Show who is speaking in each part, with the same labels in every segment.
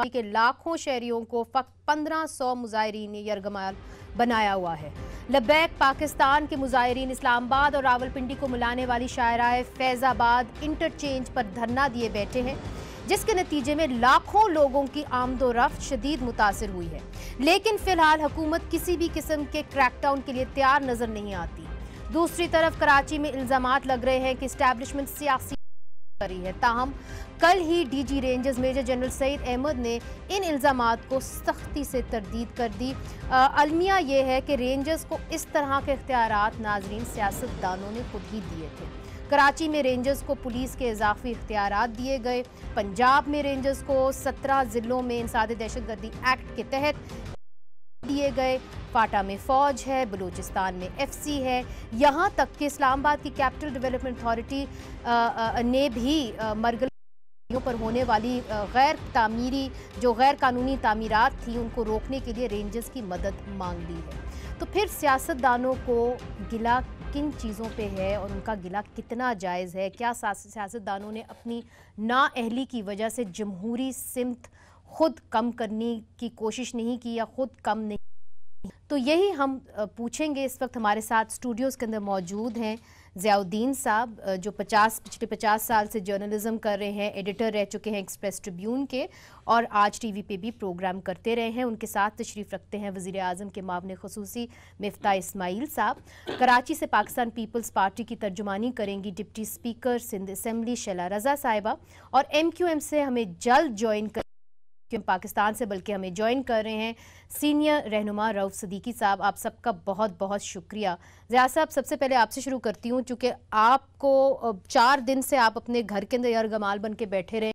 Speaker 1: Party के लाखों शहरियों को फक्त पंद्रह सौ मुजाहरीन ने यरगमाल बनाया हुआ है लबैक पाकिस्तान के मुजाहरीन इस्लामाबाद और रावलपिंडी को मिलाने वाली शायराए फैज़ाबाद इंटरचेंज पर धरना दिए बैठे हैं जिसके नतीजे में लाखों लोगों की आमदो शदीद मुतासर हुई है लेकिन फिलहाल हुकूमत किसी भी किस्म के क्रैकडाउन के लिए तैयार नजर नहीं आती दूसरी तरफ कराची में इल्ज़ाम लग रहे हैं कि इस्टेब्लिशमेंट सियासी કરી ہے ਤਾਂ ہم کل ہی D G Rangers major general Shahid અહેમદને ઇન ઇલઝામات કો સખ્તી સે તરદીદ કરી દી આ અલમિયા યે હે કે રેન્જર્સ કો اس طرح કે ઇખтияરાત નાઝરીન سیاست دانوں ને ખુદ હી دیے تھے કરાચી મે રેન્જર્સ કો પોલીસ કે ઇઝાફી ઇખтияરાત دیے گئے પંજાબ મે રેન્જર્સ કો 17 જિલ્લાઓ મે ઇનસાફી دہشت گردી એક્ટ કે તહત दिए गए फाटा में फौज है बलूचिस्तान में एफसी है यहाँ तक कि इस्लामाबाद की कैपिटल डेवलपमेंट अथॉरिटी ने भी मरगल पर होने वाली गैर तामीरी जो गैर कानूनी तामीरत थी उनको रोकने के लिए रेंजर्स की मदद मांग ली है तो फिर सियासतदानों को गिला किन चीज़ों पे है और उनका गिला कितना जायज़ है क्या सियासतदानों ने अपनी नाअहली की वजह से जमहूरी सिमत खुद कम करने की कोशिश नहीं की या खुद कम नहीं तो यही हम पूछेंगे इस वक्त हमारे साथ स्टूडियोज़ के अंदर मौजूद हैं ज़ियाउद्दीन साहब जो 50 पिछले 50 साल से जर्नलिज्म कर रहे हैं एडिटर रह चुके हैं एक्सप्रेस ट्रिब्यून के और आज टीवी पे भी प्रोग्राम करते रहे हैं उनके साथ तशरीफ़ रखते हैं वज़ी अजम के मावन खसूसी मफ्ता इस्माइल साहब कराची से पाकिस्तान पीपल्स पार्टी की तर्जुमानी करेंगी deputy speaker Sindh assembly Shaila Raza साहिबा और एम से हमें जल्द ज्वाइन कर कि हम पाकिस्तान से बल्कि हमें ज्वाइन कर रहे हैं सीनियर रहनुमा रऊफ सदीकी साहब आप सबका बहुत बहुत शुक्रिया जया साहब सबसे पहले आपसे शुरू करती हूँ चूँकि आपको चार दिन से आप अपने घर के अंदर यार गमाल बन के बैठे रहे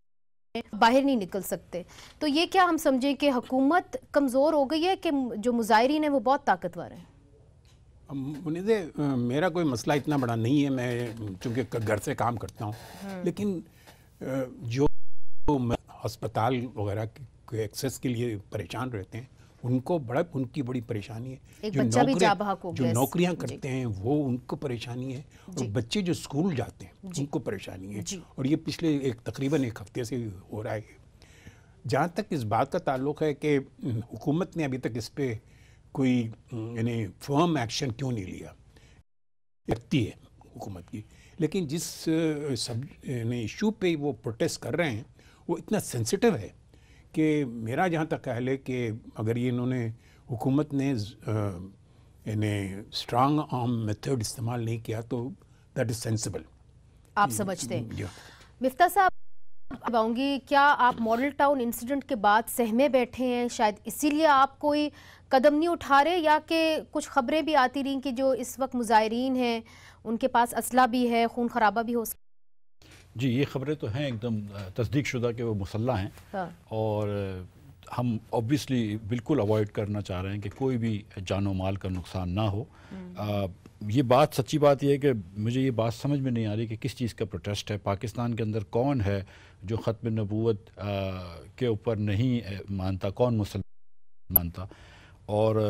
Speaker 1: बाहर नहीं निकल सकते तो ये क्या हम समझें कि हुकूमत कमज़ोर हो गई है कि जो मुजाहरीन है वो बहुत ताकतवर हैं
Speaker 2: मुनीद मेरा कोई मसला इतना बड़ा नहीं है मैं चूँकि घर से काम करता हूँ हम्म। लेकिन जो अस्पताल वगैरह के एक्सेस के लिए परेशान रहते हैं उनको बड़ा उनकी बड़ी परेशानी है जो नौकरियां जो नौकरियां करते हैं वो उनको परेशानी है और बच्चे जो स्कूल जाते हैं उनको परेशानी है और ये पिछले एक तकरीबन एक हफ्ते से हो रहा है जहाँ तक इस बात का ताल्लुक है कि हुकूमत ने अभी तक इस पर कोई यानी फर्म एक्शन क्यों नहीं लिया लगती है हुकूमत की लेकिन जिस सब इशू पे वो प्रोटेस्ट कर रहे हैं वो इतना सेंसिटिव है कि मेरा जहाँ तक ख्याल है कि अगर ये इन्होंने हुकूमत ने इन्हें स्ट्रांग आर्म मेथड इस्तेमाल नहीं किया तो दैट इज़ सेंसिबल
Speaker 1: आप समझते हैं मिफ्ता साहब पाऊंगी क्या आप मॉडल टाउन इंसिडेंट के बाद सहमे बैठे हैं शायद इसीलिए आप कोई कदम नहीं उठा रहे या कि कुछ खबरें भी आती रहीं कि जो इस वक्त मुजाहरीन हैं उनके पास असला भी है खून खराबा भी हो सकता
Speaker 3: जी ये खबरें तो हैं एकदम तस्दीक शुदा कि वो मसल हैं हाँ। और हम ऑब्वियसली बिल्कुल अवॉइड करना चाह रहे हैं कि कोई भी जानो माल का नुकसान ना हो आ, हम्म। ये बात सच्ची बात यह है कि मुझे ये बात समझ में नहीं आ रही कि किस चीज़ का प्रोटेस्ट है पाकिस्तान के अंदर कौन है जो ख़त्म नबूत के ऊपर नहीं मानता कौन मुसलमान मानता और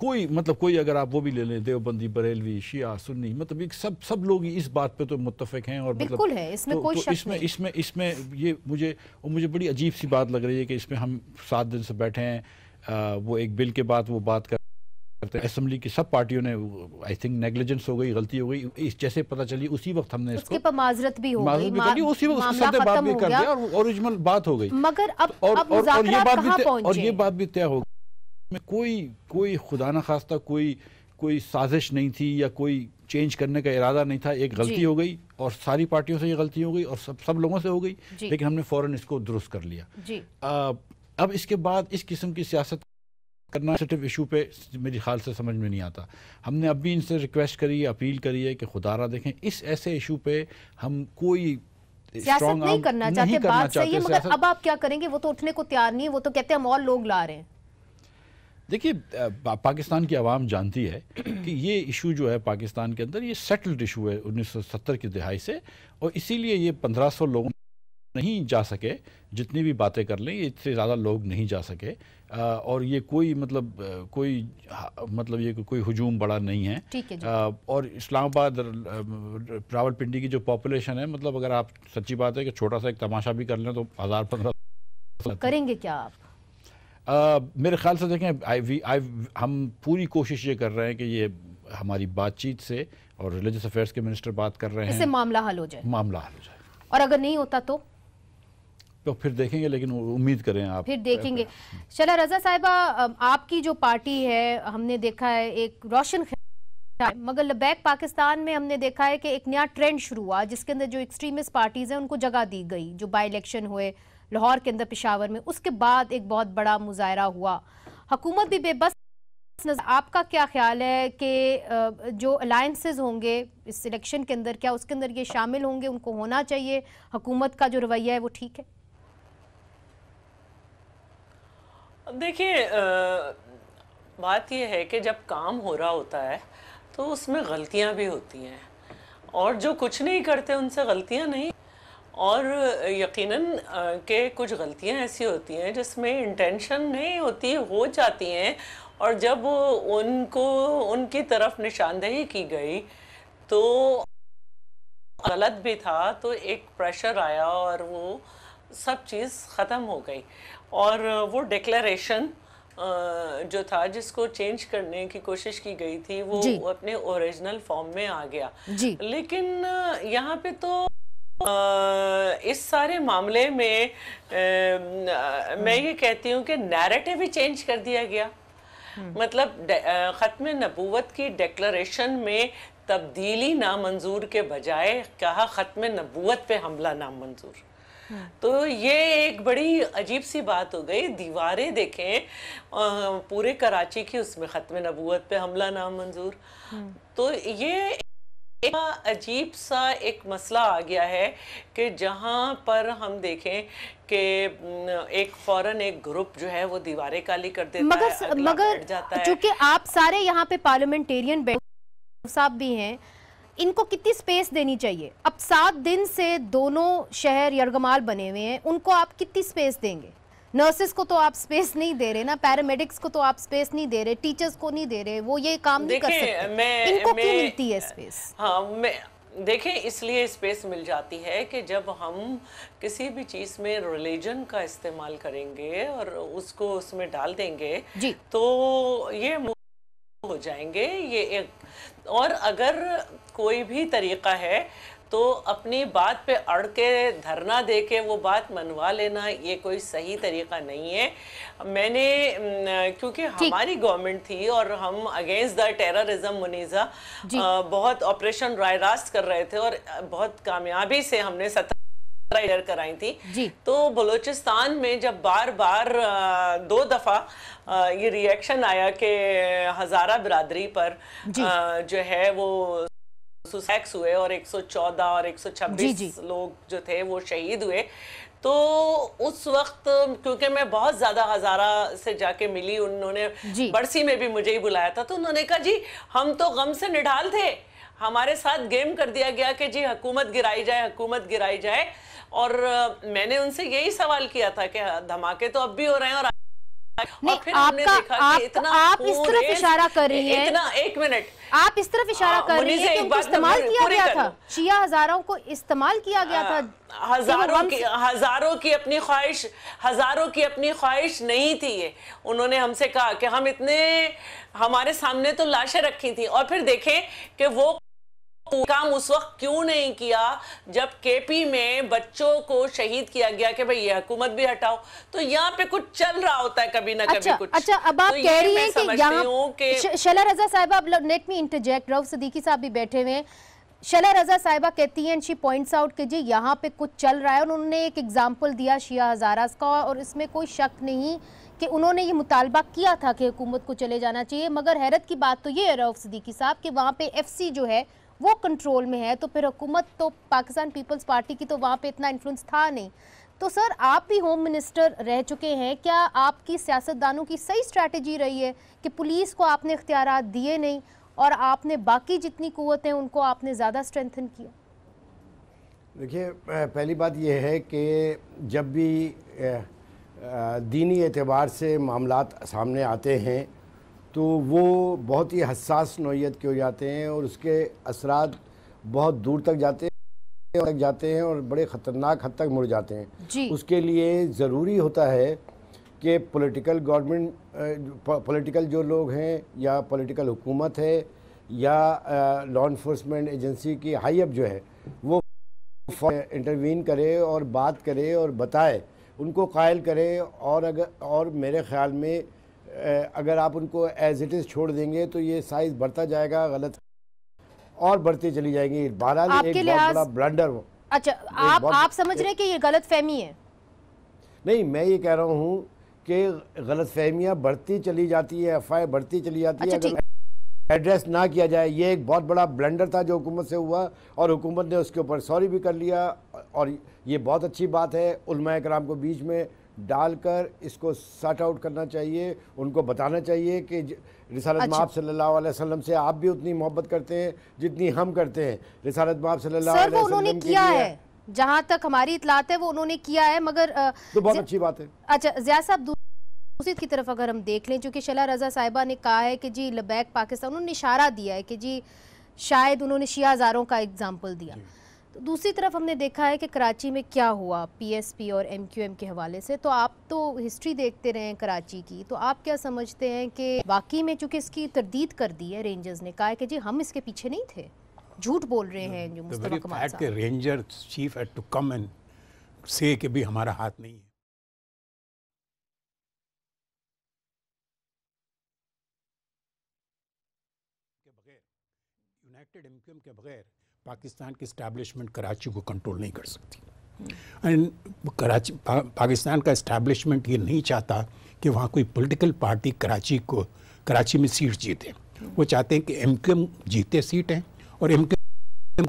Speaker 3: कोई मतलब कोई अगर आप वो भी ले लें देवबंदी बरेलवी शिया सुन्नी मतलब एक सब सब लोग इस बात पे तो मुतफ़ हैं और मतलब है, इसमें तो, कोई तो इसमें इसमें इसमें ये मुझे और मुझे बड़ी अजीब सी बात लग रही है कि इसमें हम सात दिन से बैठे हैं आ, वो एक बिल के बाद वो बात कर करते हैं असेंबली की सब पार्टियों ने आई थिंक नेग्लिजेंस हो गई गलती हो गई इस जैसे पता चली उसी वक्त हमने इसको
Speaker 1: पर माजरत भी हो गई भी उसी वक्त बात भी कर दिया और
Speaker 3: ओरिजिनल बात हो गई
Speaker 1: मगर अब और, अब और, और ये बात भी और ये
Speaker 3: बात भी तय हो में कोई कोई खुदा न खास्ता कोई कोई साजिश नहीं थी या कोई चेंज करने का इरादा नहीं था एक गलती हो गई और सारी पार्टियों से ये गलती हो गई और सब सब लोगों से हो गई लेकिन हमने फ़ौरन इसको दुरुस्त कर लिया आ, अब इसके बाद इस किस्म की सियासत करना सिर्फ इशू पे मेरे ख्याल से समझ में नहीं आता हमने अब भी इनसे रिक्वेस्ट करी है अपील करी है कि खुदा देखें इस ऐसे इशू पे हम कोई नहीं करना चाहते बात सही है मगर अब
Speaker 1: आप क्या करेंगे वो तो उठने को तैयार नहीं है वो तो कहते हैं हम और लोग ला रहे हैं
Speaker 3: देखिए पाकिस्तान की आवाम जानती है कि ये इशू जो है पाकिस्तान के अंदर ये सेटल्ड इशू है 1970 की दिहाई से और इसीलिए ये 1500 लोग नहीं जा सके जितनी भी बातें कर लें इतने ज़्यादा लोग नहीं जा सके आ, और ये कोई मतलब कोई मतलब ये कोई हजूम बड़ा नहीं है आ, और इस्लामाबाद रावलपिंडी की जो पॉपुलेशन है मतलब अगर आप सच्ची बात है कि छोटा सा एक तमाशा भी कर लें तो हज़ार पंद्रह
Speaker 1: करेंगे क्या आप
Speaker 3: आ, मेरे ख्याल से देखें आई आई हम पूरी कोशिश ये कर रहे हैं कि ये हमारी बातचीत से और रिलीजियस अफेयर्स के मिनिस्टर बात कर रहे हैं इससे
Speaker 1: मामला हल हो जाए
Speaker 3: मामला हल हो जाए
Speaker 1: और अगर नहीं होता तो
Speaker 3: तो फिर देखेंगे लेकिन उम्मीद करें आप फिर देखेंगे
Speaker 1: चला हम्म। रजा साहिबा आपकी जो पार्टी है हमने देखा है एक रोशन मगर लबैक पाकिस्तान में हमने देखा है कि एक नया ट्रेंड शुरू हुआ जिसके अंदर जो एक्सट्रीमिस्ट पार्टीज हैं उनको जगह दी गई जो बाई इलेक्शन हुए लाहौर के अंदर पिशावर में उसके बाद एक बहुत बड़ा मुजाहरा हुआ हकूमत भी बेबस आपका क्या ख्याल है कि जो अलायसेज होंगे इस इलेक्शन के अंदर क्या उसके अंदर ये शामिल होंगे उनको होना चाहिए हुकूमत का जो रवैया है वो ठीक है
Speaker 4: देखिए बात यह है कि जब काम हो रहा होता है तो उसमें गलतियां भी होती हैं और जो कुछ नहीं करते उनसे गलतियां नहीं और यकीनन के कुछ गलतियां ऐसी होती हैं जिसमें इंटेंशन नहीं होती हो जाती हैं और जब उनको उनकी तरफ निशानदेही की गई तो गलत भी था तो एक प्रेशर आया और वो सब चीज़ ख़त्म हो गई और वो डिक्लेरेशन जो था जिसको चेंज करने की कोशिश की गई थी वो अपने ओरिजिनल फॉर्म में आ गया लेकिन यहाँ पे तो इस सारे मामले में आ, मैं ये कहती हूँ कि नैरेटिव ही चेंज कर दिया गया हम्म। मतलब ख़त्म नबूवत की डेक्लरेशन में तब्दीली नामंजूर के बजाय कहा ख़त्म नबूवत पे हमला नामंजूर हम्म। तो ये एक बड़ी अजीब सी बात हो गई दीवारें देखें पूरे कराची की उसमें ख़त्म नबूवत पे हमला नामंजूर हम्म। तो ये एक अजीब सा एक मसला आ गया है कि जहाँ पर हम देखें कि एक फॉरन एक ग्रुप जो है वो दीवारें काली कर देता मगर, है मगर जाता चूंकि
Speaker 1: आप सारे यहाँ पे पार्लियामेंटेरियन साहब भी हैं इनको कितनी स्पेस देनी चाहिए अब सात दिन से दोनों शहर यरगमाल बने हुए हैं उनको आप कितनी स्पेस देंगे नर्सेस को तो आप स्पेस नहीं दे रहे ना पैरामेडिक्स को तो आप स्पेस नहीं दे रहे टीचर्स को नहीं दे रहे वो ये काम नहीं कर सकते मैं, इनको मैं, क्यों मिलती है स्पेस हाँ
Speaker 4: मैं देखें इसलिए स्पेस मिल जाती है कि जब हम किसी भी चीज़ में रिलीजन का इस्तेमाल करेंगे और उसको उसमें डाल देंगे जी तो ये हो जाएंगे ये एक और अगर कोई भी तरीका है तो अपनी बात पे अड़ के धरना दे के वो बात मनवा लेना ये कोई सही तरीका नहीं है मैंने क्योंकि हमारी गवर्नमेंट थी और हम अगेंस्ट द टेररिज्म मुनीजा बहुत ऑपरेशन राय रास्त कर रहे थे और बहुत कामयाबी से हमने सत्ता कराई थी तो बलूचिस्तान में जब बार बार दो दफ़ा ये रिएक्शन आया कि हज़ारा बिरादरी पर जो है वो सुसैक्स हुए और 114 और 126 लोग जो थे वो शहीद हुए तो उस वक्त क्योंकि मैं बहुत ज़्यादा हज़ारा से जाके मिली उन्होंने बरसी में भी मुझे ही बुलाया था तो उन्होंने कहा जी हम तो गम से निढाल थे हमारे साथ गेम कर दिया गया कि जी हुकूमत गिराई जाए हुकूमत गिराई जाए और मैंने उनसे यही सवाल किया था कि धमाके तो अब भी हो रहे हैं और नहीं आपका आप, आप इस तरफ इशारा कर रही हैं इतना एक मिनट
Speaker 1: आप इस तरफ इशारा हाँ, कर रही हैं कि उनको इस्तेमाल किया गया था शिया हजारों को इस्तेमाल किया गया था हजारों की हजारों
Speaker 4: की अपनी ख्वाहिश हजारों की अपनी ख्वाहिश नहीं थी ये उन्होंने हमसे कहा कि हम इतने हमारे सामने तो लाशें रखी थी और फिर देखें कि वो काम उस वक्त क्यों नहीं किया जब केपी में बच्चों को शहीद किया गया कि भाई ये हुकूमत भी हटाओ तो यहाँ पे कुछ चल रहा होता है कभी ना अच्छा, कभी कुछ अच्छा अब आप तो कह रही हैं कि यहाँ शला
Speaker 1: रजा साहब अब let me interject Rauf Siddiqui साहब भी बैठे हुए हैं शला रजा साहिबा कहती हैं शी पॉइंट्स आउट कि जी यहाँ पे कुछ चल रहा है उन्होंने एक एग्जाम्पल दिया शिया हजारा का और इसमें कोई शक नहीं कि उन्होंने ये मुतालबा किया था कि हुकूमत को चले जाना चाहिए मगर हैरत की बात तो ये है रऊफ सदीकी साहब कि वहाँ पे एफसी जो है वो कंट्रोल में है तो फिर हुकूमत तो पाकिस्तान पीपल्स पार्टी की तो वहाँ पे इतना इन्फ्लुएंस था नहीं तो सर आप भी होम मिनिस्टर रह चुके हैं क्या आपकी सियासतदानों की सही स्ट्रैटेजी रही है कि पुलिस को आपने इख्तियार दिए नहीं और आपने बाकी जितनी कुतें उनको आपने ज़्यादा स्ट्रेंथन किया
Speaker 5: देखिए पहली बात यह है कि जब भी दीनी एतबार से मामला सामने आते हैं तो वो बहुत ही हसास नोयत के हो जाते हैं और उसके असरा बहुत दूर तक जाते हैं तक जाते हैं और बड़े ख़तरनाक हद तक मुड़ जाते हैं उसके लिए ज़रूरी होता है कि पॉलिटिकल गवर्नमेंट पॉलिटिकल जो लोग हैं या पॉलिटिकल हुकूमत है या लॉ इन्फोर्समेंट एजेंसी की हाई अप जो है वो इंटरवीन करे और बात करे और बताए उनको कायल करे और अगर और मेरे ख़्याल में अगर आप उनको एज इट इज़ छोड़ देंगे तो ये साइज़ बढ़ता जाएगा गलत और बढ़ती चली जाएंगी बारह बड़ा ब्लंडर हो
Speaker 1: अच्छा आप आप समझ रहे हैं कि ये गलत फहमी है
Speaker 5: नहीं मैं ये कह रहा हूँ कि गलत फहमियाँ बढ़ती चली जाती है एफ बढ़ती चली जाती अच्छा, है एड्रेस ना किया जाए ये एक बहुत बड़ा ब्लेंडर था जो हुकूमत से हुआ और हुकूमत ने उसके ऊपर सॉरी भी कर लिया और ये बहुत अच्छी बात है उलमा कराम को बीच में डालकर इसको सॉर्ट आउट करना चाहिए उनको बताना चाहिए कि रिसालत अच्छा। माप सल्लल्लाहु अलैहि वसल्लम से आप भी उतनी मोहब्बत करते हैं जितनी हम करते हैं रिसालत माप सल्लल्लाहु अलैहि वसल्लम उन्होंने किया है
Speaker 1: जहां तक हमारी इतलात है वो उन्होंने किया है मगर तो बहुत अच्छी बात है अच्छा जिया साहब दूसरी की तरफ अगर हम देख लें चूंकि शला रजा साहिबा ने कहा है कि जी लबैक पाकिस्तान उन्होंने इशारा दिया है कि जी शायद उन्होंने शिया हज़ारों का एग्जाम्पल दिया दूसरी तरफ हमने देखा है कि कराची में क्या हुआ पीएसपी और एमक्यूएम के हवाले से तो आप तो हिस्ट्री देखते रहे हैं कराची की तो आप क्या समझते हैं कि वाकई में चूंकि इसकी तरदीद कर दी है रेंजर्स ने कहा है कि जी हम इसके पीछे नहीं थे झूठ बोल रहे हैं जो
Speaker 2: ranger chief had to come and say कि भी हमारा हाथ नहीं है यूनाइटेड एमक्यूएम के बगैर पाकिस्तान की इस्टेब्लिशमेंट कराची को कंट्रोल नहीं कर सकती एंड कराची पा, पाकिस्तान का इस्टेब्लिशमेंट ये नहीं चाहता कि वहाँ कोई पॉलिटिकल पार्टी कराची को कराची में सीट जीते वो चाहते हैं कि एम जीते सीट हैं और एम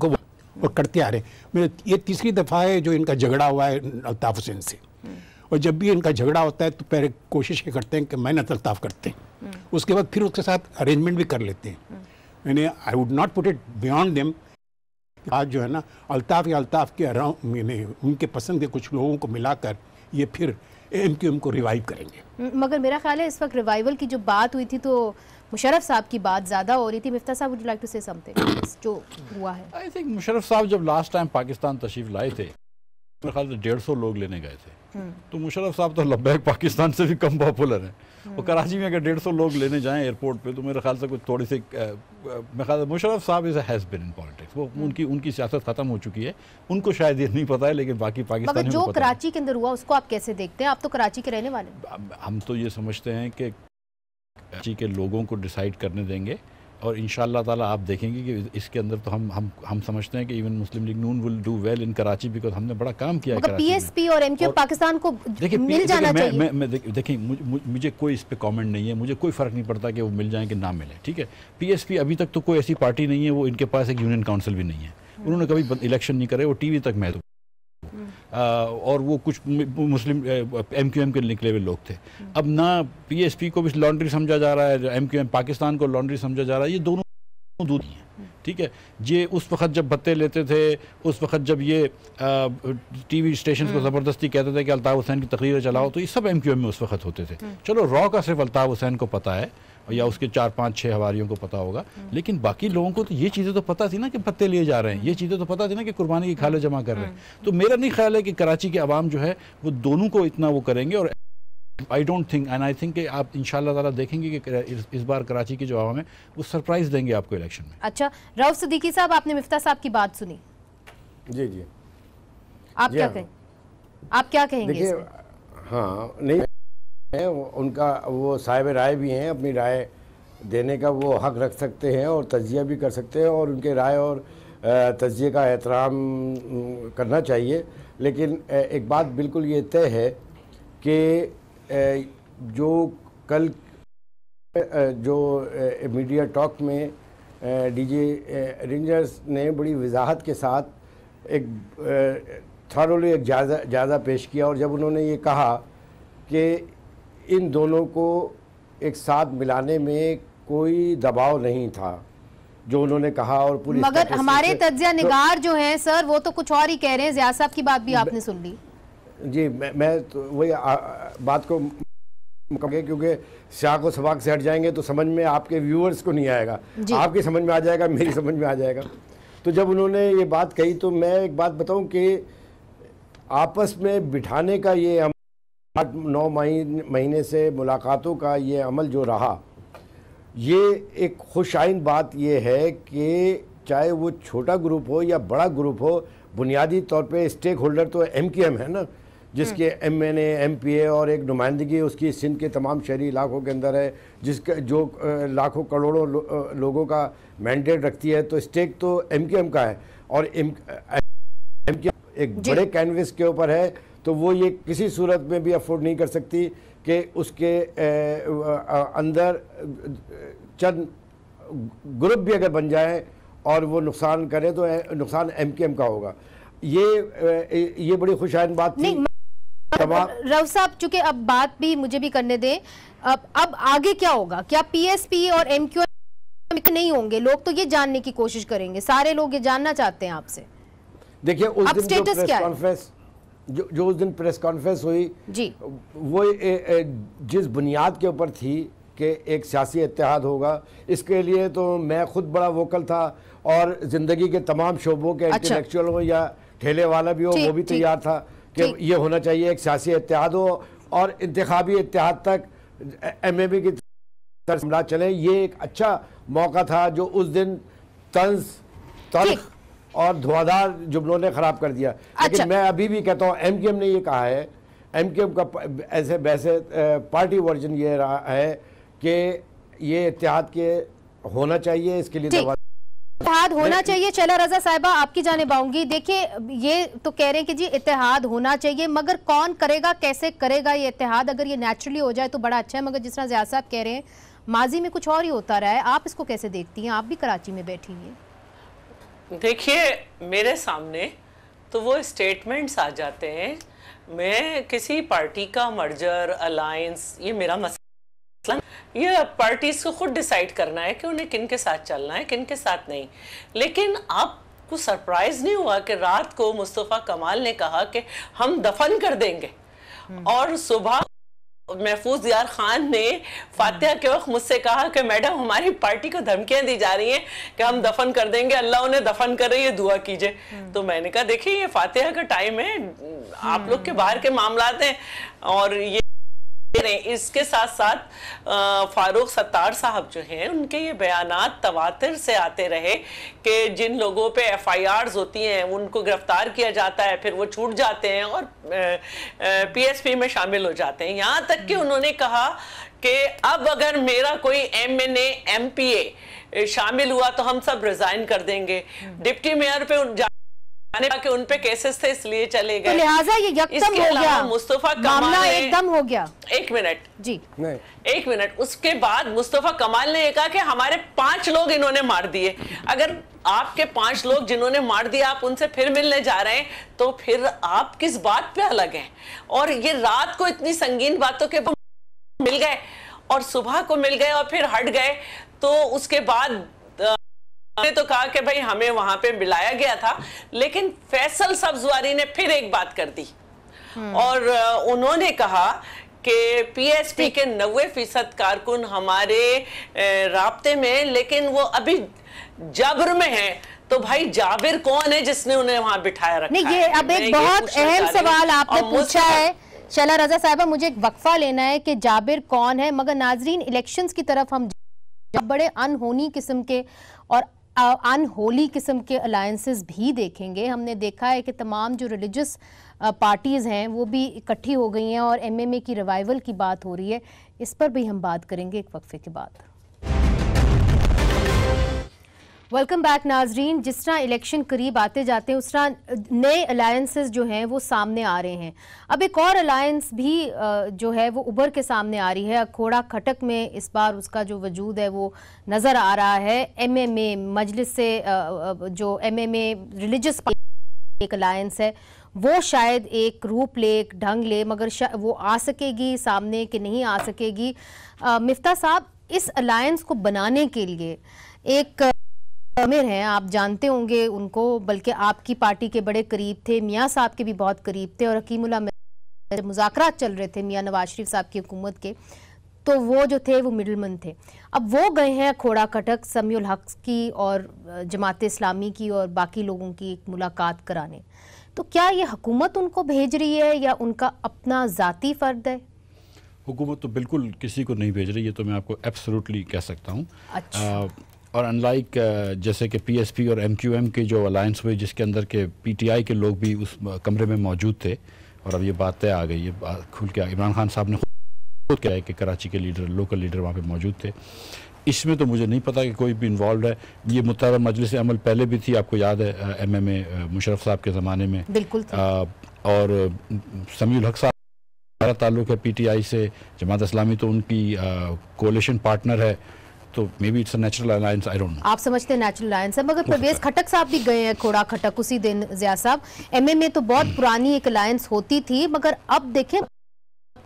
Speaker 2: को और करते आ रहे हैं ये तीसरी दफ़ा है जो इनका झगड़ा हुआ है अल्ताफ़ हुसैन से और जब भी इनका झगड़ा होता है तो पहले कोशिश ये करते हैं कि मैनत अल्ताफ़ करते हैं उसके बाद फिर उसके साथ अरेंजमेंट भी कर लेते हैं हम्म। यानी I would not put it beyond them आज जो है ना अल्ताफ या अल्ताफ के अराउंड उनके पसंद के कुछ लोगों को मिलाकर ये फिर एम क्यू एम को रिवाइव करेंगे
Speaker 1: मगर मेरा ख्याल है इस वक्त रिवाइवल की जो बात हुई थी तो मुशरफ साहब की बात ज़्यादा हो रही थी मिफ्ता साहब would like to say something जो हुआ है
Speaker 3: आई थिंक मुशरफ साहब जब लास्ट टाइम पाकिस्तान तशरीफ लाए थे मेरे ख्याल से डेढ़ सौ लोग लेने गए थे हम्म। तो मुशरफ साहब तो लब्बैक पाकिस्तान से भी कम पॉपुलर हैं और कराची में अगर डेढ़ सौ लोग लेने जाएं एयरपोर्ट पे तो मेरे ख्याल से कुछ थोड़ी सी मेरे ख्याल मुशरफ साहब is has been in politics वो हम्म। उनकी उनकी सियासत ख़त्म हो चुकी है उनको शायद ये नहीं पता है लेकिन बाकी पाकिस्तान जो कराची
Speaker 1: के अंदर हुआ उसको आप कैसे देखते हैं आप तो कराची के रहने वाले
Speaker 3: हम तो ये समझते हैं कि कराची के लोगों को डिसाइड करने देंगे और इन ताला आप देखेंगे कि इसके अंदर तो हम हम हम समझते हैं कि even Muslim League Noon will do well in Karachi because हमने बड़ा काम किया है
Speaker 1: पी और एमक्यू पाकिस्तान को देखिए मिल जाना मैं, चाहिए मैं,
Speaker 3: मैं देखिए मुझे, मुझे कोई इस पर कॉमेंट नहीं है मुझे कोई फर्क नहीं पड़ता कि वो मिल जाए कि ना मिले ठीक है पी अभी तक तो कोई ऐसी पार्टी नहीं है वो इनके पास एक यूनियन काउंसिल भी नहीं है हम्म। उन्होंने कभी इलेक्शन नहीं करे वो वी तक महदूर और वो कुछ मुस्लिम एम क्यू एम के निकले हुए लोग थे अब ना पी एस पी को भी लॉन्ड्री समझा जा रहा है एम क्यू एम पाकिस्तान को लॉन्ड्री समझा जा रहा है ये दोनों दूरी हैं ठीक है ये उस वक्त जब भत्ते लेते थे उस वक्त जब ये टी वी स्टेशन को हम्म। ज़बरदस्ती कहते थे कि अलताफ़ हुसैन की तकरीरें चलाओ तो ये सब एम क्यू एम में उस वक्त होते थे हम्म। चलो रॉ का सिर्फ अलताफ़ हुसैन को पता है या उसके चार पाँच छः हवारियों को पता होगा लेकिन बाकी लोगों को तो ये चीज़ें तो पता थी ना कि पत्ते लिए जा रहे हैं ये चीज़ें तो पता थी ना कि कुर्बानी की खाले जमा कर रहे हैं हम्म। तो मेरा नहीं ख्याल है कि कराची के आवाम जो है वो दोनों को इतना वो करेंगे और I don't think and I think आप इन ताला देखेंगे कि इस, बार कराची के जो आवाम है वो सरप्राइज़ देंगे आपको इलेक्शन में
Speaker 1: अच्छा राव सदीकी साहब आपने मिफ्ता साहब की बात सुनी जी जी आप क्या हाँ। कहें आप क्या कहेंगे
Speaker 5: हाँ नहीं हैं उनका वो साहिब राय भी हैं अपनी राय देने का वो हक रख सकते हैं और तजिया भी कर सकते हैं और उनके राय और तजिए का एहतराम करना चाहिए लेकिन एक बात बिल्कुल ये तय है कि जो कल जो मीडिया टॉक में डीजे रेंजर्स ने बड़ी वजाहत के साथ एक थारोली एक जायज़ा जायज़ा पेश किया और जब उन्होंने ये कहा कि इन दोनों को एक साथ मिलाने में कोई दबाव नहीं था जो उन्होंने कहा और पुलिस मगर हमारे तजिया तो- निगार
Speaker 1: तो, जो हैं सर वो तो कुछ और ही कह रहे हैं जिया साहब की बात भी आपने सुन ली
Speaker 5: जी मैं, मैं तो वही बात को क्योंकि शाख और सबाक से हट जाएंगे तो समझ में आपके व्यूअर्स को नहीं आएगा आपकी समझ में आ जाएगा मेरी समझ में आ जाएगा तो जब उन्होंने ये बात कही तो मैं एक बात बताऊं कि आपस में बिठाने का ये हम आठ नौ महीने से मुलाकातों का ये अमल जो रहा ये एक खुशाइन बात ये है कि चाहे वो छोटा ग्रुप हो या बड़ा ग्रुप हो बुनियादी तौर पे स्टेक होल्डर तो एम के एम है ना जिसके M N M P A और एक नुमाइंदगी उसकी सिंध के तमाम शहरी इलाकों के अंदर है जिसके जो लाखों करोड़ों लो, लोगों का मैंडेट रखती है तो स्टेक तो एम के एम का है और एम एम के एक बड़े कैनवस के ऊपर है तो वो ये किसी सूरत में भी अफोर्ड नहीं कर सकती कि उसके अंदर चंद ग्रुप भी अगर बन जाए और वो नुकसान करे तो नुकसान एम के एम का होगा ये ये बड़ी खुशाइन बात थी रव
Speaker 1: साहब चूंकि अब बात भी मुझे भी करने दें अब अब आगे क्या होगा क्या पीएसपी और एम क्यू नहीं होंगे लोग तो ये जानने की कोशिश करेंगे सारे लोग ये जानना चाहते हैं आपसे
Speaker 5: देखिए उस दिन जो प्रेस कॉन्फ्रेंस जो जो उस दिन प्रेस कॉन्फ्रेंस हुई जी वो ए, ए, जिस बुनियाद के ऊपर थी कि एक सियासी इतिहाद होगा इसके लिए तो मैं खुद बड़ा वोकल था और ज़िंदगी के तमाम शोबों के अच्छा। हो या ठेले वाला भी हो वो भी तैयार था कि ये होना चाहिए एक सियासी इतिहाद हो और इंतबी इतिहाद तक एम की तरफ चले ये एक अच्छा मौका था जो उस दिन तंज तल्ख और धुआंधार जुमलों ने ख़राब कर दिया अच्छा। लेकिन मैं अभी भी कहता हूँ एम ने ये कहा है एम का ऐसे वैसे पार्टी वर्जन ये रहा है कि ये इतिहाद के होना चाहिए इसके लिए
Speaker 1: इतिहाद होना चाहिए चला रजा साहिबा आपकी जाने बाऊंगी देखिए ये तो कह रहे हैं कि जी इतिहाद होना चाहिए मगर कौन करेगा कैसे करेगा ये इतिहाद अगर ये नेचुरली हो जाए तो बड़ा अच्छा है मगर जिस तरह जयाद साहब कह रहे हैं माजी में कुछ और ही होता रहा है आप इसको कैसे देखती हैं आप भी कराची में बैठी हैं
Speaker 4: देखिए मेरे सामने तो वो स्टेटमेंट्स आ जाते हैं मैं किसी पार्टी का मर्जर अलायंस ये मेरा मसला ये पार्टीज को खुद डिसाइड करना है कि उन्हें किन के साथ चलना है किन के साथ नहीं लेकिन आप को सरप्राइज नहीं हुआ कि रात को मुस्तफ़ा कमाल ने कहा कि हम दफन कर देंगे हम्म। और सुबह महफूज यार खान ने फातिहा के वक्त मुझसे कहा कि मैडम हमारी पार्टी को धमकियां दी जा रही हैं कि हम दफन कर देंगे अल्लाह उन्हें दफन कर रही है दुआ कीजिए हम्म। तो मैंने कहा देखिए ये फातिहा का टाइम है आप हम्म। लोग के बाहर के मामला हैं और ये इसके साथ साथ फारूक सत्तार साहब जो हैं उनके ये बयान तवातर से आते रहे कि जिन लोगों पे एफआईआर्स होती हैं उनको गिरफ्तार किया जाता है फिर वो छूट जाते हैं और पीएसपी में शामिल हो जाते हैं यहाँ तक कि उन्होंने कहा कि अब अगर मेरा कोई M N M P A शामिल हुआ तो हम सब रिजाइन कर देंगे हम्म। डिप्टी मेयर पे के उन पे केसेस थे इसलिए चले तो गए तो लिहाजा ये यकदम हो गया मुस्तफा कमाल ने एकदम हो गया एक मिनट जी नहीं एक मिनट उसके बाद मुस्तफा कमाल ने ये कहा कि हमारे पांच लोग इन्होंने मार दिए अगर आपके पांच लोग जिन्होंने मार दिया आप उनसे फिर मिलने जा रहे हैं तो फिर आप किस बात पे अलग हैं और ये रात को इतनी संगीन बातों के मिल गए और सुबह को मिल गए और फिर हट गए तो उसके बाद ने तो कहा कि भाई हमें वहां पे मिलाया गया था लेकिन फैसल सब्जवारी ने फिर एक बात कर दी हम्म। और उन्होंने कहा कि पीएसपी के नब्बे फीसद कारकुन हमारे रबते में लेकिन वो अभी जबर में है तो भाई जाबिर कौन है जिसने उन्हें वहां बिठाया रखा नहीं ये अब एक बहुत अहम सवाल आपने पूछा है
Speaker 1: चला रजा साहबा मुझे एक वक्फा लेना है कि जाबिर कौन है मगर नाजरीन इलेक्शंस की तरफ हम बड़े अनहोनी किस्म के और अनहोली किस्म के अलायंसेस भी देखेंगे हमने देखा है कि तमाम जो रिलीजस पार्टीज़ हैं वो भी इकट्ठी हो गई हैं और एमएमए की रिवाइवल की बात हो रही है इस पर भी हम बात करेंगे एक वक्फे के बाद वेलकम बैक नाजरीन जिस तरह इलेक्शन करीब आते जाते हैं उस तरह नए अलायंसेस जो हैं वो सामने आ रहे हैं अब एक और अलायंस भी जो है वो उभर के सामने आ रही है अखोड़ा खटक में इस बार उसका जो वजूद है वो नज़र आ रहा है एमएमए मजलिस से जो एमएमए रिलीजियस एक अलायंस है वो शायद एक रूप ले एक ढंग ले मगर वो आ सकेगी सामने कि नहीं आ सकेगी मिफ्ता साहब इस अलायंस को बनाने के लिए एक आमिर हैं आप जानते होंगे उनको बल्कि आपकी पार्टी के बड़े करीब थे मियाँ साहब के भी बहुत करीब थे और हकीमुल्ला मुजाकर चल रहे थे मियाँ नवाज शरीफ साहब की हुकूमत के तो वो जो थे वो मिडलमैन थे अब वो गए हैं खोड़ा कटक समीउल हक की और जमात इस्लामी की और बाकी लोगों की एक मुलाकात कराने तो क्या ये हुकूमत उनको भेज रही है या उनका अपना ज़ाती फ़र्द है
Speaker 3: हुकूमत तो बिल्कुल किसी को नहीं भेज रही है तो मैं आपको एब्सोलूटली कह सकता हूँ अच्छा। और अनलाइक uh, जैसे कि पीएसपी और एमक्यूएम के जो अलायंस हुए जिसके अंदर के पीटीआई के लोग भी उस uh, कमरे में मौजूद थे और अब ये बात तय आ गई ये खुल के इमरान खान साहब ने खुद क्या है कि कराची के लीडर लोकल लीडर वहाँ पे मौजूद थे इसमें तो मुझे नहीं पता कि कोई भी इन्वॉल्व है ये मुतारा मजलिस अमल पहले भी थी आपको याद है एम एम ए मुशरफ साहब के ज़माने में बिल्कुल आ, uh, और समील हक साहब हमारा ताल्लुक है आई से जमात इस्लामी तो उनकी कोलेशन पार्टनर है तो maybe it's natural alliance I don't know
Speaker 1: आप समझते हैं नेचुरल अलायंस है मगर परवेज खटक साहब भी गए हैं खोड़ा खटक उसी दिन जिया साहब एमएमए तो बहुत पुरानी एक अलायंस होती थी मगर अब देखें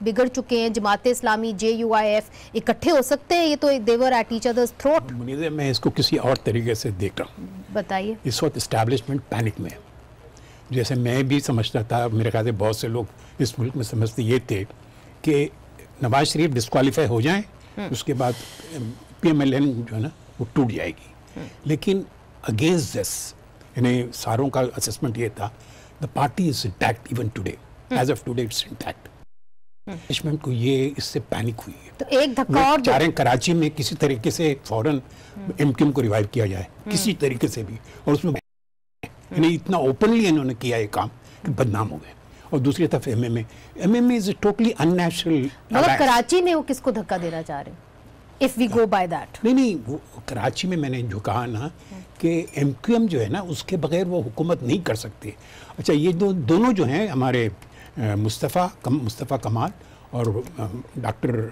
Speaker 1: बिगड़ चुके हैं जमात इस्लामी जे यू आई एफ इकट्ठे हो सकते हैं ये तो they're at each others throat
Speaker 2: मुनीजे मैं इसको किसी और तरीके से देख रहा हूँ बताइए इस वक्त इस्टेब्लिशमेंट पैनिक में जैसे मैं भी समझता था मेरे ख्याल से बहुत से लोग इस मुल्क में समझते ये थे कि नवाज शरीफ डिस्कवालीफाई हो जाए हम्म। उसके बाद पीएमएलएन जो है ना वो टूट जाएगी हम्म। लेकिन अगेंस्ट दिस यानी सारों का असेसमेंट ये था the party is intact even today as of today it's intact management को ये इससे पैनिक हुई
Speaker 1: है तो एक धक्का और चाह रहे हैं
Speaker 2: कराची में किसी तरीके से फौरन एमटीएम हम्म। को रिवाइव किया जाए हम्म। किसी तरीके से भी और उसमें यानी इतना ओपनली इन्होंने किया ये काम कि बदनाम हो गए और दूसरी तरफ MMA MMA is totally unnatural मतलब
Speaker 1: कराची में वो किसको धक्का देना चाह रहे हैं if we go by that
Speaker 2: नहीं नहीं वो कराची में मैंने जो कहा ना कि एम जो है ना उसके बगैर वो हुकूमत नहीं कर सकते अच्छा ये दो दोनों जो हैं हमारे मुस्तफ़ा कम मुस्तफ़ा कमाल और डॉक्टर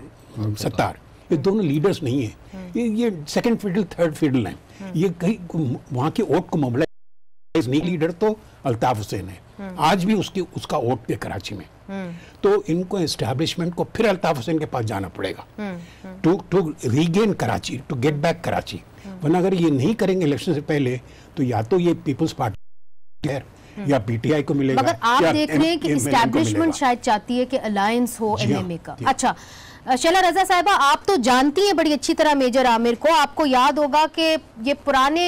Speaker 2: सत्तार ये दोनों लीडर्स नहीं हैं ये ये सेकंड फील्ड थर्ड फील्ड हैं ये कहीं वहाँ के वोट को मोबलाइज नहीं लीडर तो अल्ताफ़ हुसैन है आज भी उसके उसका वोट है कराची में तो इनको इस्टेब्लिशमेंट को फिर अल्ताफ हुसैन के पास जाना पड़ेगा to to regain Karachi to get back Karachi वरना अगर ये नहीं करेंगे इलेक्शन से पहले तो या तो ये पीपल्स हम्म। पार्टी या पीटीआई को मिलेगा मगर आप देख रहे हैं कि इस्टेब्लिशमेंट
Speaker 1: शायद चाहती है कि अलायंस हो एनएमए हाँ, का हाँ। अच्छा शैला रजा साहिबा आप तो जानती हैं बड़ी अच्छी तरह मेजर आमिर को आपको याद होगा कि ये पुराने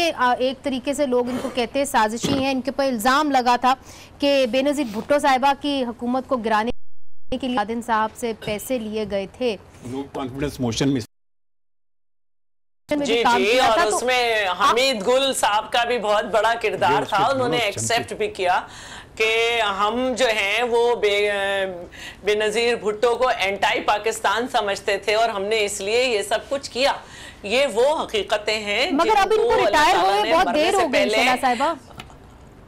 Speaker 1: एक तरीके से लोग इनको कहते हैं साजिशी हैं इनके ऊपर इल्ज़ाम लगा था कि बेनज़ीर भुट्टो साहिबा की हुकूमत को गिराने के लिए आदिन साहब से पैसे लिए गए थे जी जी और तो
Speaker 4: उसमें हमीद गुल साहब का भी बहुत बड़ा किरदार था उन्होंने एक्सेप्ट भी किया कि हम जो हैं वो बे बेनज़ीर भुट्टो को एंटाई पाकिस्तान समझते थे और हमने इसलिए ये सब कुछ किया ये वो हकीकतें हैं मगर अब इनको रिटायर हुए बहुत देर हो गई
Speaker 1: साहिबा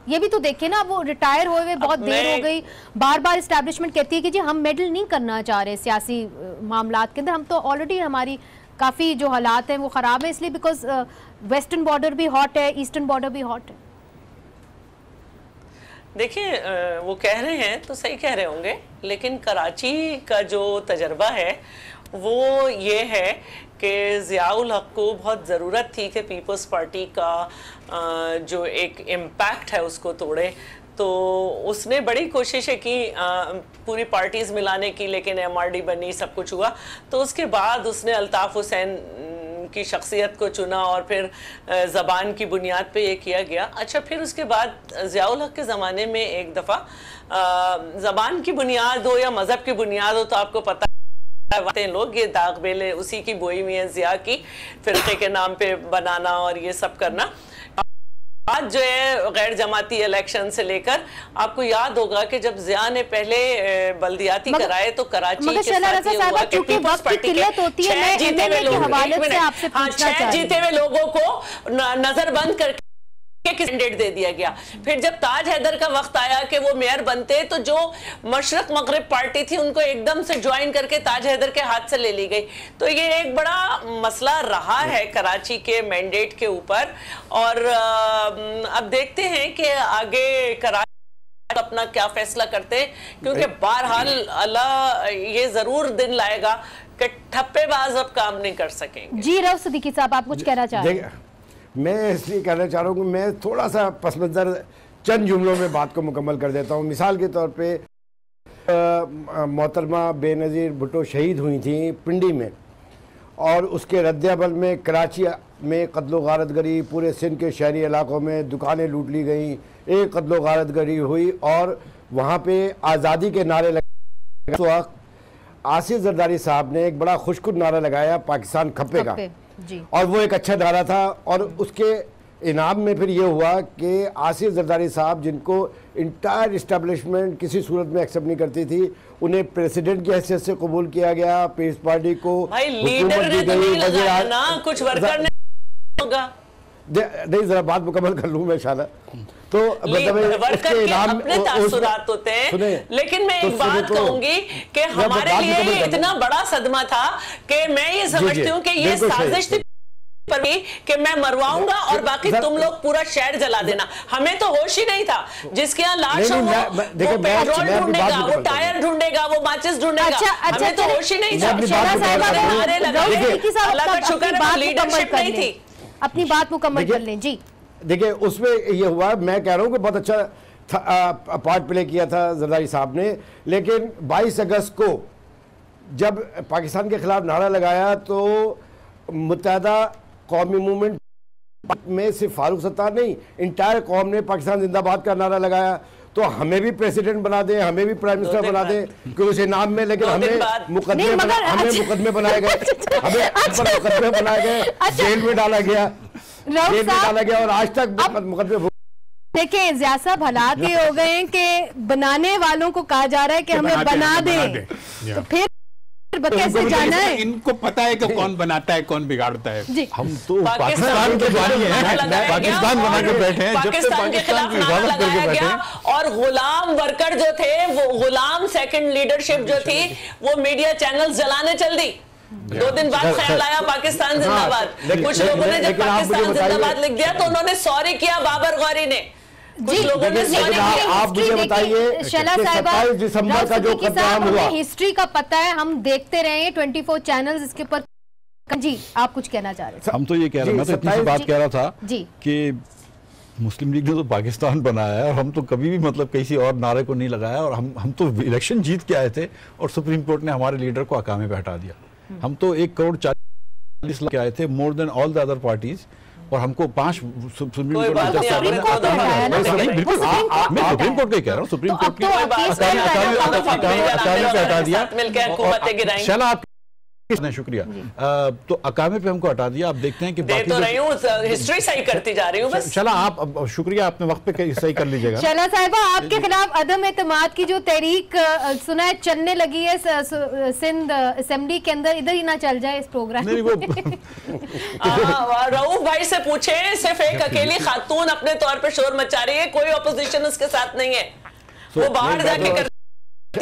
Speaker 1: ये भी तो देखिए ना वो रिटायर हो हुए बहुत देर हो गई बार बार इस्टेब्लिशमेंट कहती है कि जी हम मेडल नहीं करना चाह रहे सियासी मामला के अंदर हम तो ऑलरेडी हमारी काफ़ी जो हालात हैं वो ख़राब है इसलिए बिकॉज वेस्टर्न बॉर्डर भी हॉट है ईस्टर्न बॉर्डर भी हॉट है
Speaker 4: देखिए वो कह रहे हैं तो सही कह रहे होंगे लेकिन कराची का जो तजर्बा है वो ये है कि ज़ियाउल हक को बहुत ज़रूरत थी कि पीपल्स पार्टी का जो एक इम्पैक्ट है उसको तोड़े तो उसने बड़ी कोशिशें की पूरी पार्टीज़ मिलाने की लेकिन एमआरडी बनी सब कुछ हुआ तो उसके बाद उसने अल्ताफ़ हुसैन उनकी शख्सियत को चुना और फिर ज़बान की बुनियाद पे ये किया गया अच्छा फिर उसके बाद ज़ियाउल हक के ज़माने में एक दफ़ा ज़बान की बुनियाद हो या मज़हब की बुनियाद हो तो आपको पता लोग ये दाग बेले उसी की बोई है ज़िया की फ़िरके के नाम पे बनाना और ये सब करना आज जो है गैर जमाती इलेक्शन से लेकर आपको याद होगा कि जब जिया ने पहले बल्दियाती कराए तो कराची के साथ ये हुआ कि पीपल्स पार्टी के छह जीते हुए हाँ, जीते हुए लोगों को नजरबंद करके कैंडिडेट दे दिया गया फिर जब ताज हैदर का वक्त आया कि वो मेयर बनते तो जो मशरक मगरब पार्टी थी उनको एकदम से ज्वाइन करके ताज हैदर के हाथ से ले ली गई तो ये एक बड़ा मसला रहा है कराची के मैंडेट के ऊपर और अब देखते हैं कि आगे कराची अपना क्या फैसला करते हैं क्योंकि बहरहाल अल्लाह ये जरूर दिन लाएगा कि ठप्पेबाज अब काम नहीं कर सकेंगे जी रव
Speaker 1: सदीकी साहब आप कुछ कहना चाहते हैं
Speaker 5: मैं इसलिए कहना चाह रहा हूँ कि मैं थोड़ा सा पस मंज़र चंद जुमलों में बात को मुकम्मल कर देता हूँ मिसाल के तौर पर मोहतरमा बेनज़ीर भुटो शहीद हुई थी पिंडी में और उसके रद्दबल में कराची में कत्ल गारत गरी पूरे सिंध के शहरी इलाकों में दुकानें लूट ली गईं एक कत्ल गारत गरी हुई और वहाँ पे आज़ादी के नारे लगे उस वक्त आसिफ जरदारी साहब ने एक बड़ा खुशकुद नारा लगाया पाकिस्तान खपेगा खपे। और वो एक अच्छा धारा था और उसके इनाम में फिर ये हुआ कि आसिफ जरदारी साहब जिनको इंटायर इस्टबलिशमेंट किसी सूरत में एक्सेप्ट नहीं करती थी उन्हें प्रेसिडेंट की हैसियत से कबूल किया गया पीस पार्टी को भाई लीडर ने तो ना
Speaker 4: कुछ वर्कर ने होगा
Speaker 5: नहीं जरा बात मुकम्मल कर लूँ मैं शाला तो मतलब उसके नाम तासुरात होते हैं लेकिन मैं तो एक बात कहूंगी
Speaker 4: कि हमारे लिए ये इतना बड़ा सदमा था कि मैं ये समझती हूँ कि ये साजिश थी पर भी कि मैं मरवाऊंगा और बाकी तुम लोग पूरा शहर जला देना हमें तो होश ही नहीं था जिसके यहाँ लाश हो वो पेट्रोल ढूंढेगा वो टायर ढूंढेगा वो माचिस ढूंढेगा अच्छा, अच्छा, हमें तो होश ही नहीं था नारे लगा अल्लाह का शुक्र लीडरशिप नहीं थी
Speaker 5: अपनी बात मुकम्मल कर लें जी देखिए उसमें ये हुआ मैं कह रहा हूँ कि बहुत अच्छा पार्ट प्ले किया था जरदारी साहब ने लेकिन 22 अगस्त को जब पाकिस्तान के खिलाफ नारा लगाया तो मुतहदा कौमी मूवमेंट में सिर्फ फारूक सत्तार नहीं इंटायर कौम ने पाकिस्तान जिंदाबाद का नारा लगाया तो हमें भी प्रेसिडेंट बना दें हमें भी प्राइम मिनिस्टर बना दें क्योंकि इनाम में लेकिन हमें मुकदमे हमें अच्छा- मुकदमे बनाए गए अच्छा- अच्छा- हमें मुकदमे बनाए गए जेल में डाला गया जेल में डाला गया और आज तक मुकदमे
Speaker 1: देखिए ज्यादा साहब हालात ये हो गए हैं कि बनाने वालों को कहा जा रहा है कि हमें बना दें
Speaker 2: तो फिर
Speaker 1: डॉक्टर कैसे तो जाना है
Speaker 2: इनको पता है कि कौन बनाता है कौन बिगाड़ता
Speaker 5: है हम तो पाकिस्तान के बानी हैं पाकिस्तान बना के बैठे हैं जब से पाकिस्तान की हिफाजत करके बैठे
Speaker 4: और गुलाम वर्कर जो थे वो गुलाम सेकंड लीडरशिप जो थी वो मीडिया चैनल जलाने चल दी दो दिन बाद ख्याल आया पाकिस्तान हाँ, जिंदाबाद कुछ लोगों ने जब पाकिस्तान जिंदाबाद लिख दिया तो उन्होंने सॉरी किया बाबर गौरी ने
Speaker 5: जी आप मुझे बताइए दिसंबर का जो कदम हुआ
Speaker 1: हिस्ट्री का पता है हम देखते रहे फोर चैनल इसके ऊपर जी आप कुछ कहना चाह रहे हम
Speaker 3: तो ये कह रहे मैं तो इतनी बात कह रहा था जी कि मुस्लिम लीग ने तो पाकिस्तान बनाया है और हम तो कभी भी मतलब किसी और नारे को नहीं लगाया और हम हम तो इलेक्शन जीत के आए थे और सुप्रीम कोर्ट ने हमारे लीडर को अकामे पे हटा दिया हम्म। हम तो एक करोड़ चालीस लाख आए थे more than all the other parties और हमको पांच सुप्रीम कोर्ट मैं सुप्रीम कोर्ट का ही कह रहा हूँ सुप्रीम तो कोर्ट
Speaker 4: की तो हटा दिया आप
Speaker 3: किसने शुक्रिया आ, तो अकामे पे हमको हटा दिया आप देखते हैं कि बाकी तो रही हूं हिस्ट्री सही करती जा रही हूँ बस चला आप शुक्रिया आपने वक्त पे
Speaker 5: सही कर लीजिएगा चला साहिबा आपके
Speaker 1: खिलाफ अदम एतम की जो तहरीक सुना है चलने लगी है सिंध असेंबली के अंदर इधर ही ना चल जाए इस प्रोग्राम नहीं वो
Speaker 4: रऊफ भाई से पूछे सिर्फ एक अच्छा, अकेली खातून अपने तौर पर शोर मचा रही है
Speaker 1: कोई अपोजिशन उसके साथ नहीं है
Speaker 4: तो वो बाहर जाके तो-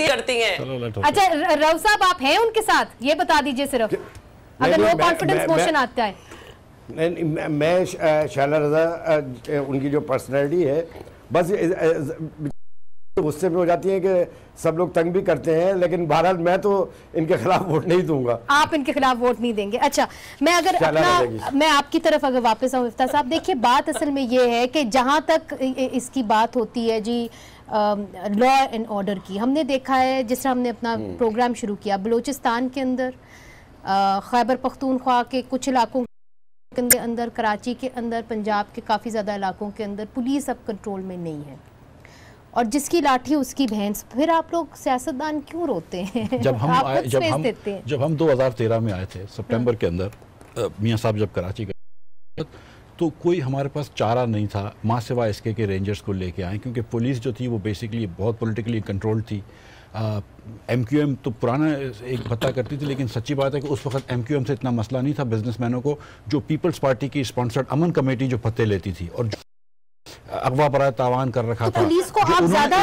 Speaker 1: करती हैं अच्छा रव साहब आप हैं उनके साथ ये बता दीजिए सिर्फ अगर नो कॉन्फिडेंस मोशन आता है
Speaker 5: नहीं मैं शाना रजा उनकी जो पर्सनैलिटी है बस गुस्से में हो जाती है कि सब लोग तंग भी करते हैं लेकिन बहरहाल मैं तो इनके खिलाफ वोट नहीं दूंगा
Speaker 1: आप इनके खिलाफ वोट नहीं देंगे अच्छा मैं अगर अपना मैं आपकी तरफ अगर वापस आऊँ इफ्ता साहब देखिए बात असल में ये है कि जहाँ तक इसकी बात होती है जी लॉ एंड ऑर्डर की हमने देखा है जिस तरह हमने अपना प्रोग्राम हम्म। शुरू किया बलूचिस्तान के अंदर खैबर पख्तूनख्वा के कुछ इलाकों के अंदर कराची के अंदर पंजाब के काफ़ी ज़्यादा इलाकों के अंदर पुलिस अब कंट्रोल में नहीं है और जिसकी लाठी उसकी भैंस फिर आप लोग सियासतदान क्यों रोते हैं जब हम आए, जब हम देते हैं।
Speaker 3: जब हम 2013 में आए थे सितंबर हाँ। के अंदर मियाँ साहब जब कराची गए तो कोई हमारे पास चारा नहीं था माँ सिवा एस के रेंजर्स को लेके आए क्योंकि पुलिस जो थी वो बेसिकली बहुत पोलिटिकली कंट्रोल्ड थी एम क्यू एम तो पुराना एक भत्ता करती थी लेकिन सच्ची बात है कि उस वक्त एम क्यू एम से इतना मसला नहीं था बिजनेसमैनों को जो पीपल्स पार्टी की स्पॉन्सर्ड अमन कमेटी जो पत्ते लेती थी और अगवा पर तावान कर रखा तो था पुलिस को आप ज्यादा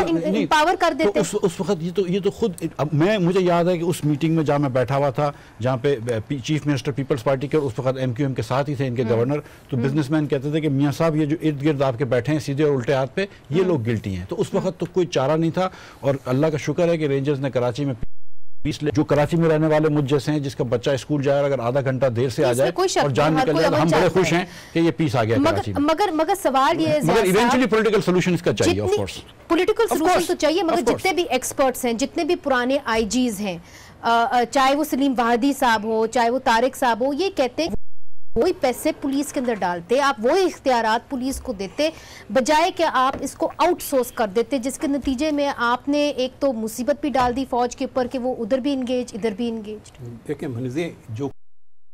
Speaker 3: पावर कर तो देते तो उस, उस वक्त ये तो ये तो खुद अब मैं मुझे याद है कि उस मीटिंग में जहाँ मैं बैठा हुआ था जहाँ पे चीफ मिनिस्टर पीपल्स पार्टी के उस वक्त एम क्यू एम के साथ ही थे इनके गवर्नर हम्म। तो बिजनेसमैन हम्म। कहते थे कि मियाँ साहब ये जो इर्द गिर्द आपके बैठे हैं सीधे और उल्टे हाथ पे ये हम्म। लोग गिल्टी हैं तो उस वक्त तो कोई चारा नहीं था और अल्लाह का शुक्र है कि रेंजर्स ने कराची में बीस जो कराची में रहने वाले मुझ जैसे हैं जिसका बच्चा स्कूल जाए अगर आधा घंटा देर से आ जाए और जान निकल जाए हम तो बड़े खुश हैं कि ये पीस आ गया मगर, कराची में।
Speaker 1: मगर मगर सवाल ये मगर इवेंचुअली
Speaker 3: पॉलिटिकल सोल्यूशन इसका चाहिए ऑफ कोर्स
Speaker 1: पॉलिटिकल सोल्यूशन तो चाहिए मगर जितने भी एक्सपर्ट्स हैं जितने भी पुराने आईजीज हैं चाहे वो सलीम वाहदी साहब हो चाहे वो तारिक साहब हो ये कहते हैं वही पैसे पुलिस के अंदर डालते आप वही इख्तियार पुलिस को देते बजाय कि आप इसको आउटसोर्स कर देते जिसके नतीजे में आपने एक तो मुसीबत भी डाल दी फौज के ऊपर कि वो उधर भी इंगेज इधर भी इंगेज
Speaker 2: देखिए मनिजे जो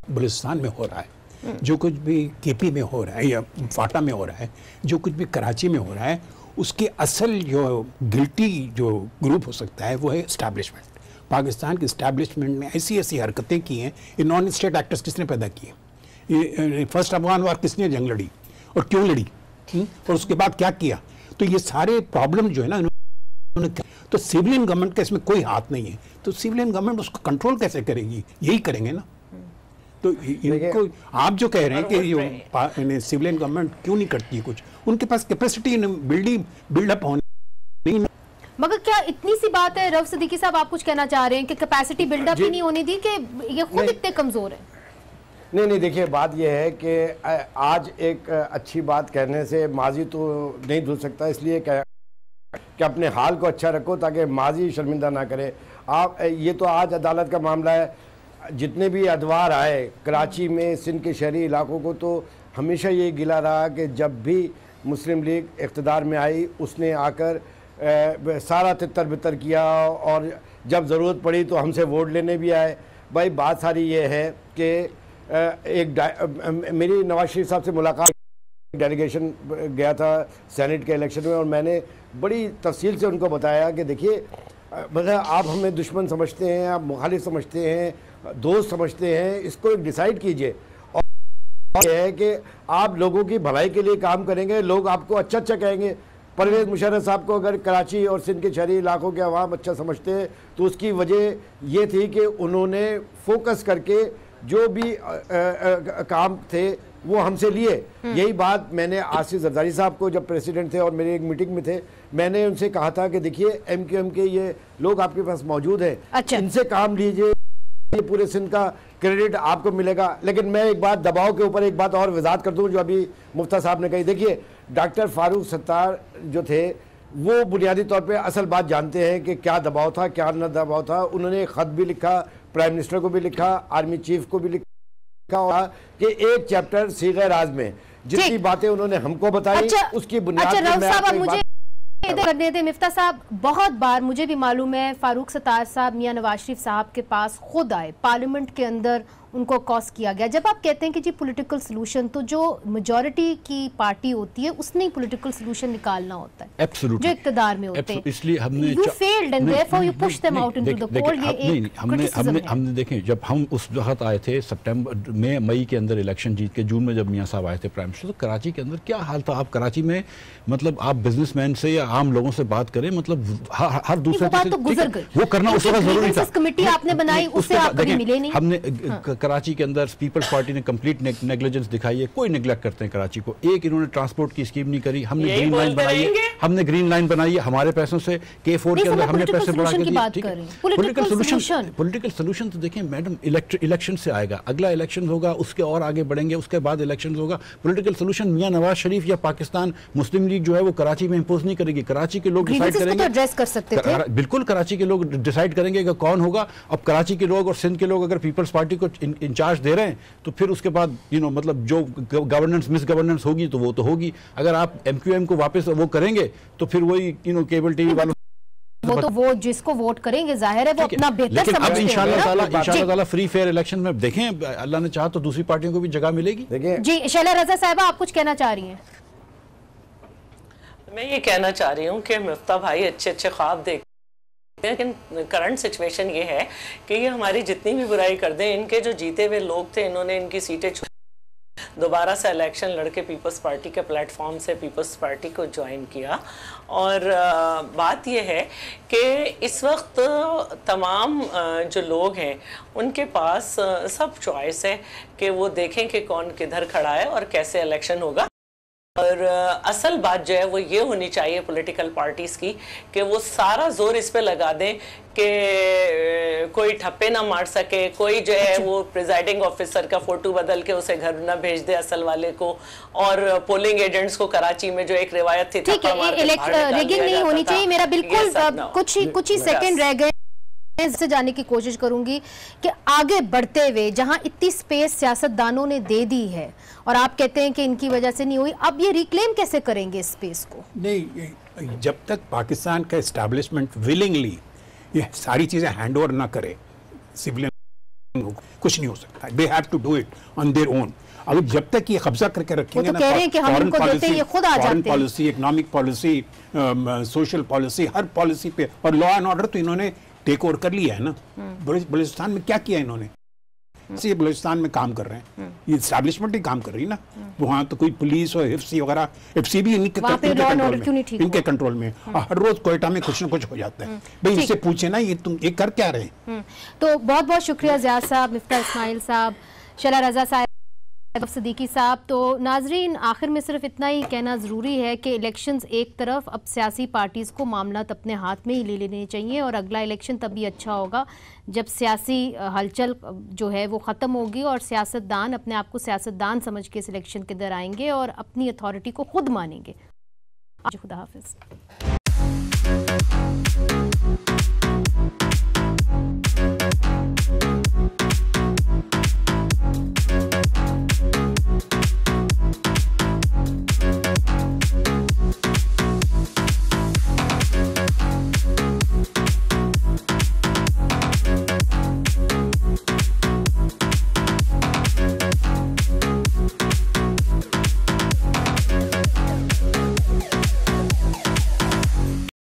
Speaker 2: बलुस्तान में हो रहा है जो कुछ भी केपी में हो रहा है या फाटा में हो रहा है जो कुछ भी कराची में हो रहा है उसके असल जो गिल्टी जो ग्रुप हो सकता है वो है इस्टेब्लिशमेंट पाकिस्तान के इस्टेब्लिशमेंट ने ऐसी ऐसी हरकतें की हैं ये नॉन स्टेट एक्टर्स किसने पैदा किए हैं फर्स्ट अफगान वार किसने जंग लड़ी और क्यों लड़ी हम्म? और उसके बाद क्या किया तो ये सारे प्रॉब्लम जो है ना उन्होंने तो सिविलियन गवर्नमेंट का इसमें कोई हाथ नहीं है तो सिविलियन गवर्नमेंट उसको कंट्रोल कैसे करेगी यही करेंगे ना तो इनको आप जो कह रहे हैं कि सिविलियन गवर्नमेंट क्यों नहीं करती कुछ उनके पास कैपेसिटी बिल्डिंग बिल्डअप होने
Speaker 1: मगर क्या इतनी सी बात है रव सदीकी साहब आप कुछ कहना चाह रहे हैं कि कैपेसिटी बिल्डअप ही नहीं होने दी कि ये खुद इतने कमजोर है
Speaker 5: नहीं नहीं देखिए बात यह है कि आज एक अच्छी बात कहने से माजी तो नहीं धुल सकता इसलिए कह कि अपने हाल को अच्छा रखो ताकि माजी शर्मिंदा ना करे आप ये तो आज अदालत का मामला है जितने भी अदवार आए कराची में सिंध के शहरी इलाकों को तो हमेशा ये गिला रहा कि जब भी मुस्लिम लीग इकतदार में आई उसने आकर ए, सारा तितर बितर किया और जब ज़रूरत पड़ी तो हमसे वोट लेने भी आए भाई बात सारी ये है कि एक मेरी नवाज शरीफ साहब से मुलाकात डेलीगेशन गया था सेनेट के इलेक्शन में और मैंने बड़ी तफसील से उनको बताया कि देखिए मतलब आप हमें दुश्मन समझते हैं आप मुखालिफ समझते हैं दोस्त समझते हैं इसको एक डिसाइड कीजिए और यह है कि आप लोगों की भलाई के लिए काम करेंगे लोग आपको अच्छा अच्छा कहेंगे परवेज़ मुशर्रफ साहब को अगर कराची और सिंध के शहरी इलाकों के अवाम अच्छा समझते तो उसकी वजह ये थी कि उन्होंने फोकस करके जो भी आ, आ, काम थे वो हमसे लिए हम्म। यही बात मैंने आसिफ जरदारी साहब को जब प्रेसिडेंट थे और मेरे एक मीटिंग में थे मैंने उनसे कहा था कि देखिए एम क्यू एम के ये लोग आपके पास मौजूद हैं अच्छा। इनसे काम लीजिए ये पूरे सिंध का क्रेडिट आपको मिलेगा लेकिन मैं एक बात दबाव के ऊपर एक बात और वजात कर दूँ जो अभी मुफ्ता साहब ने कही देखिए डॉक्टर फारूक सत्तार जो थे वो बुनियादी तौर पे असल बात जानते हैं कि क्या दबाव था क्या न दबाव था उन्होंने ख़त भी लिखा प्राइम मिनिस्टर को भी लिखा आर्मी चीफ को भी लिखा और कि एक चैप्टर सीगे राज में जितनी बातें उन्होंने हमको बताई अच्छा, उसकी बुनियाद अच्छा, मुझे
Speaker 1: करने थे मिफ्ता साहब बहुत बार मुझे भी मालूम है फारूक सतार साहब मियाँ नवाज शरीफ साहब के पास खुद आए पार्लियामेंट के अंदर उनको कॉज किया गया जब आप कहते हैं कि जी पॉलिटिकल सोल्यूशन तो जो मेजोरिटी की पार्टी होती है उसने ही पोलिटिकल सोल्यूशन निकालना होता है Absolutely. जो इकतदार में होते हैं
Speaker 3: इसलिए हमने you failed and therefore you push them out into the poll ये हाँ, एक हमने हमने हमने देखें जब हम उस वक्त आए थे सितंबर में मई के अंदर इलेक्शन जीत के जून में जब मियां साहब आए थे प्राइम मिनिस्टर तो कराची के अंदर क्या हाल था आप कराची में मतलब आप बिजनेसमैन से या आम लोगों से बात करें मतलब हर दूसरे तो वो करना उस वक्त जरूरी था कमेटी
Speaker 1: आपने बनाई उससे आपको मिले नहीं हमने
Speaker 3: हाँ। कराची के अंदर पीपल्स पार्टी ने कंप्लीट नेग्लिजेंस दिखाई है कोई निगलेक्ट करते हैं कराची को एक इन्होंने ट्रांसपोर्ट की स्कीम नहीं करी हमने ग्रीन लाइन बनाई है हमने ग्रीन लाइन बनाई है हमारे पैसों से के फोर के अंदर हमने पैसे बढ़ा के दिए
Speaker 1: ठीक है पोलिटिकल सोल्यूशन
Speaker 3: पोलिटिकल सोल्यूशन तो देखें मैडम इलेक्शन से आएगा अगला इलेक्शन होगा उसके और आगे बढ़ेंगे उसके बाद इलेक्शन होगा पोलिटिकल सोल्यूशन मियाँ नवाज शरीफ या पाकिस्तान मुस्लिम लीग जो है वो कराची में इम्पोज नहीं करेगी कराची के लोग डिसाइड तो करेंगे बिल्कुल कराची के लोग डिसाइड करेंगे कौन होगा अब कराची के लोग और सिंध के लोग अगर पीपल्स पार्टी को इंचार्ज दे रहे हैं तो फिर उसके बाद यू नो मतलब जो गवर्नेंस मिस गवर्नेंस होगी तो वो तो होगी अगर आप एम को वापस वो करेंगे तो फिर वही यू नो केबल टीवी वालों वो तो
Speaker 1: वो जिसको वोट करेंगे जाहिर है वो अपना बेहतर समझते इंशाल्लाह
Speaker 3: ताला फ्री फेयर इलेक्शन में देखें अल्लाह ने चाहा तो दूसरी पार्टियों को भी जगह
Speaker 1: मिलेगी जी शैला रजा साहबा आप कुछ कहना चाह रही हैं मैं ये
Speaker 4: कहना चाह रही हूँ कि मुफ्ता भाई अच्छे अच्छे ख्वाब देख लेकिन करंट सिचुएशन ये है कि ये हमारी जितनी भी बुराई कर दें इनके जो जीते हुए लोग थे इन्होंने इनकी सीटें दोबारा से इलेक्शन लड़के पीपल्स पार्टी के प्लेटफॉर्म से पीपल्स पार्टी को ज्वाइन किया और बात यह है कि इस वक्त तमाम जो लोग हैं उनके पास सब चॉइस है कि वो देखें कि कौन किधर खड़ा है और कैसे इलेक्शन होगा और असल बात जो है वो ये होनी चाहिए पॉलिटिकल पार्टीज़ की कि वो सारा जोर इस पे लगा दें कि कोई ठप्पे ना मार सके कोई जो है वो प्रिजाइडिंग ऑफिसर का फ़ोटो बदल के उसे घर ना भेज दे असल वाले को और पोलिंग एजेंट्स को कराची में जो एक रिवायत थी ठीक है रिगिंग नहीं होनी चाहिए मेरा बिल्कुल
Speaker 1: कुछ ही कुछ ही सेकंड रह गए इससे जाने की कोशिश करूंगी कि आगे बढ़ते हुए जहां इतनी स्पेस सियासतदानों ने दे दी है और आप कहते हैं कि इनकी वजह से नहीं हुई अब ये रिक्लेम कैसे करेंगे स्पेस को
Speaker 2: नहीं जब तक पाकिस्तान का इस्टेब्लिशमेंट विलिंगली ये सारी चीज़ें हैंड ओवर ना करे सिविलियन कुछ नहीं हो सकता they have to do it on their own अब जब तक ये कब्जा करके रखेंगे तो खुद आ जाते हैं policy economic policy social policy हर पॉलिसी पे और लॉ एंड ऑर्डर तो इन्होंने टेक ओवर कर लिया है ना हम्म। बलोचिस्तान में क्या किया इन्होंने ये हम्म। बलोचिस्तान में काम कर रहे हैं इस्टेब्लिशमेंट हम्म। ही काम कर रही है ना वहाँ तो कोई पुलिस और एफ वगैरह एफ भी इनके कंट्रोल में इनके कंट्रोल में हर रोज कोयटा में कुछ ना कुछ हो जाता
Speaker 1: है भाई इससे
Speaker 2: पूछे ना ये तुम ये कर क्या
Speaker 1: रहे तो बहुत बहुत शुक्रिया जिया साहब मिफ्ता इसमाइल साहब शला रजा साहब एफ सदीकी साहब तो नाजरीन आखिर में सिर्फ इतना ही कहना ज़रूरी है कि इलेक्शंस एक तरफ अब सियासी पार्टीज़ को मामला तो अपने हाथ में ही ले लेने चाहिए और अगला इलेक्शन तभी अच्छा होगा जब सियासी हलचल जो है वो ख़त्म होगी और सियासतदान अपने आप को सियासतदान समझ के इस इलेक्शन के अंदर आएंगे और अपनी अथॉरिटी को खुद मानेंगे खुदा हाफिज़